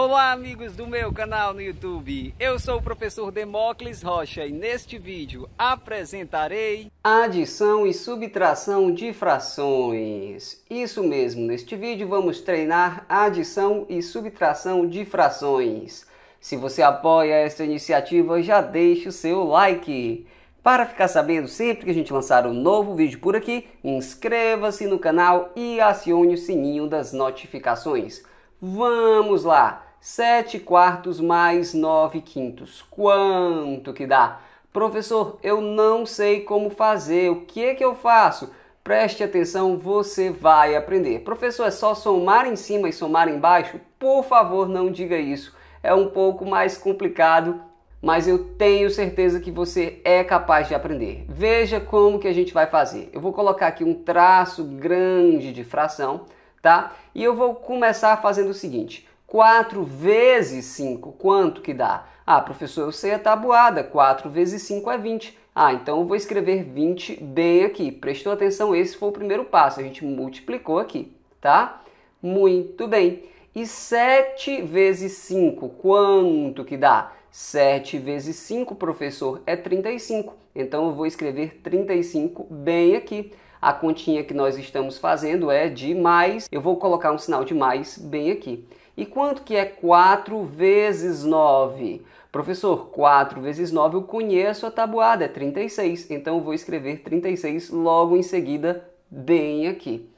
Olá amigos do meu canal no YouTube, eu sou o professor Demócles Rocha e neste vídeo apresentarei adição e subtração de frações. Isso mesmo, neste vídeo vamos treinar adição e subtração de frações. Se você apoia esta iniciativa, já deixe o seu like. Para ficar sabendo sempre que a gente lançar um novo vídeo por aqui, inscreva-se no canal e acione o sininho das notificações. Vamos lá! 7 quartos mais 9 quintos. Quanto que dá? Professor, eu não sei como fazer. O que é que eu faço? Preste atenção, você vai aprender. Professor, é só somar em cima e somar embaixo? Por favor, não diga isso. É um pouco mais complicado, mas eu tenho certeza que você é capaz de aprender. Veja como que a gente vai fazer. Eu vou colocar aqui um traço grande de fração, tá? E eu vou começar fazendo o seguinte. 4 vezes 5, quanto que dá? Ah, professor, eu sei a tabuada, 4 vezes 5 é 20. Ah, então eu vou escrever 20 bem aqui. Prestou atenção, esse foi o primeiro passo, a gente multiplicou aqui, tá? Muito bem. E 7 vezes 5, quanto que dá? 7 vezes 5, professor, é 35. Então eu vou escrever 35 bem aqui a continha que nós estamos fazendo é de mais, eu vou colocar um sinal de mais bem aqui. E quanto que é 4 vezes 9? Professor, 4 vezes 9 eu conheço a tabuada, é 36, então eu vou escrever 36 logo em seguida bem aqui.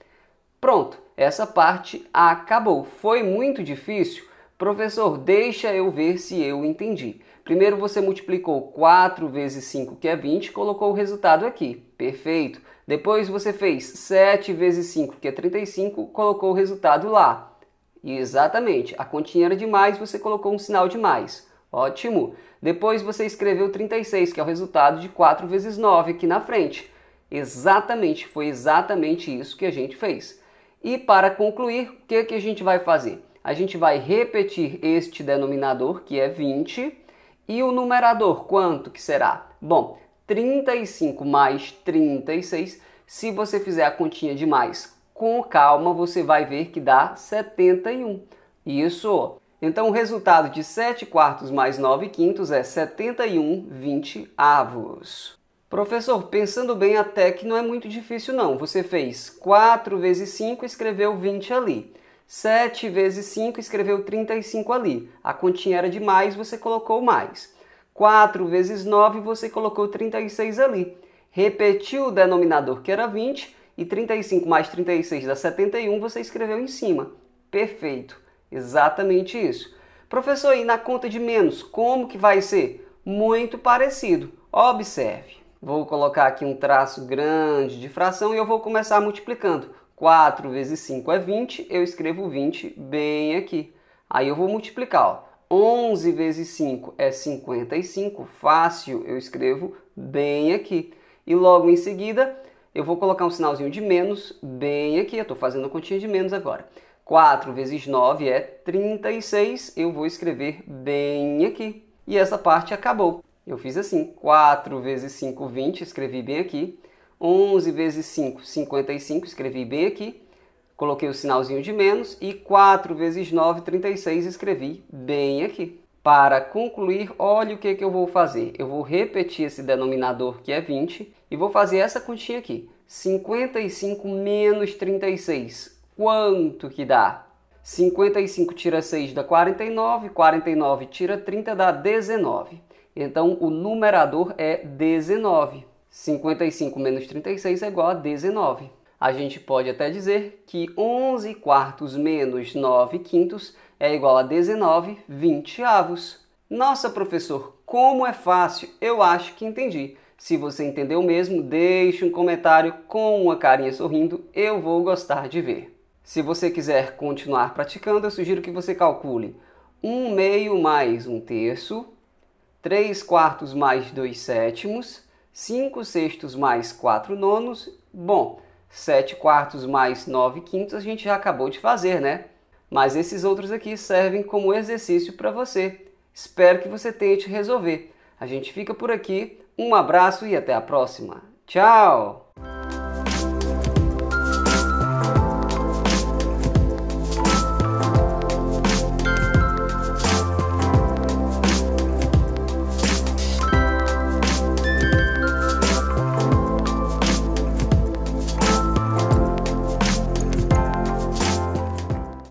Pronto, essa parte acabou. Foi muito difícil? Professor, deixa eu ver se eu entendi. Primeiro você multiplicou 4 vezes 5, que é 20, colocou o resultado aqui. Perfeito. Depois você fez 7 vezes 5, que é 35, colocou o resultado lá. E exatamente, a continha era de mais, você colocou um sinal de mais. Ótimo. Depois você escreveu 36, que é o resultado de 4 vezes 9 aqui na frente. Exatamente, foi exatamente isso que a gente fez. E para concluir, o que, que a gente vai fazer? a gente vai repetir este denominador, que é 20, e o numerador, quanto que será? Bom, 35 mais 36, se você fizer a continha de mais com calma, você vai ver que dá 71. Isso! Então, o resultado de 7 quartos mais 9 quintos é 71 20 avos. Professor, pensando bem, até que não é muito difícil não. Você fez 4 vezes 5 e escreveu 20 ali. 7 vezes 5, escreveu 35 ali. A continha era de mais, você colocou mais. 4 vezes 9, você colocou 36 ali. Repetiu o denominador, que era 20, e 35 mais 36 dá 71, você escreveu em cima. Perfeito. Exatamente isso. Professor, e na conta de menos, como que vai ser? Muito parecido. Observe. Vou colocar aqui um traço grande de fração e eu vou começar multiplicando. 4 vezes 5 é 20, eu escrevo 20 bem aqui. Aí eu vou multiplicar, ó. 11 vezes 5 é 55, fácil, eu escrevo bem aqui. E logo em seguida, eu vou colocar um sinalzinho de menos bem aqui, eu estou fazendo a continha de menos agora. 4 vezes 9 é 36, eu vou escrever bem aqui. E essa parte acabou. Eu fiz assim, 4 vezes 5, 20, escrevi bem aqui. 11 vezes 5, 55, escrevi bem aqui, coloquei o sinalzinho de menos, e 4 vezes 9, 36, escrevi bem aqui. Para concluir, olha o que, que eu vou fazer. Eu vou repetir esse denominador que é 20 e vou fazer essa continha aqui. 55 menos 36. Quanto que dá? 55 tira 6 dá 49, 49 tira 30 dá 19. Então o numerador é 19. 55 menos 36 é igual a 19. A gente pode até dizer que 11 quartos menos 9 quintos é igual a 19 vinteavos. Nossa, professor, como é fácil! Eu acho que entendi. Se você entendeu mesmo, deixe um comentário com uma carinha sorrindo, eu vou gostar de ver. Se você quiser continuar praticando, eu sugiro que você calcule 1 meio mais 1 terço, 3 quartos mais 2 sétimos, 5 sextos mais 4 nonos, bom, 7 quartos mais 9 quintos a gente já acabou de fazer, né? Mas esses outros aqui servem como exercício para você. Espero que você tente resolver. A gente fica por aqui. Um abraço e até a próxima. Tchau!